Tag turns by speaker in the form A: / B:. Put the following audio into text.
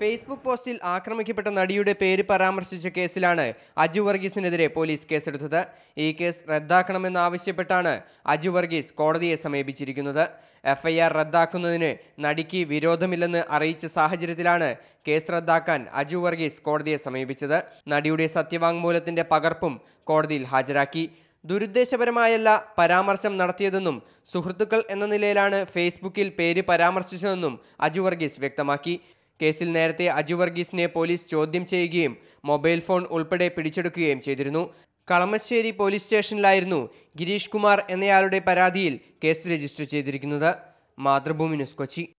A: Facebook പോസ്റ്റിൽ ആക്രമിക്കപ്പെട്ട നടിയുടെ പേര് പരാമർശിച്ച കേസിലാണ് അജു വർഗീസിനെതിരെ പോലീസ് കേസെടുത്തത് ഈ കേസ് റദ്ദാക്കണമെന്നാവശ്യപ്പെട്ടാണ് അജു വർഗീസ് കോടതിയെ സമീപിച്ചിരിക്കുന്നത് എഫ്ഐആർ റദ്ദാക്കുന്നതിന് നടിക്ക് വിരോധമില്ലെന്ന് അറിയിച്ച സാഹചര്യത്തിലാണ് കേസ് റദ്ദാക്കാൻ അജു വർഗീസ് കോടതിയെ സമീപിച്ചത് നടിയുടെ സത്യവാങ്മൂലത്തിന്റെ പകർപ്പും കോടതിയിൽ ഹാജരാക്കി ദുരുദ്ദേശപരമായല്ല പരാമർശം നടത്തിയതെന്നും സുഹൃത്തുക്കൾ എന്ന നിലയിലാണ് ഫേസ്ബുക്കിൽ പേര് പരാമർശിച്ചതെന്നും അജു വർഗീസ് വ്യക്തമാക്കി കേസിൽ നേരത്തെ അജു വർഗീസിനെ പോലീസ് ചോദ്യം ചെയ്യുകയും മൊബൈൽ ഫോൺ ഉൾപ്പെടെ പിടിച്ചെടുക്കുകയും ചെയ്തിരുന്നു കളമശ്ശേരി പോലീസ് സ്റ്റേഷനിലായിരുന്നു ഗിരീഷ് കുമാർ എന്നയാളുടെ പരാതിയിൽ കേസ് രജിസ്റ്റർ ചെയ്തിരിക്കുന്നത് മാതൃഭൂമി ന്യൂസ് കൊച്ചി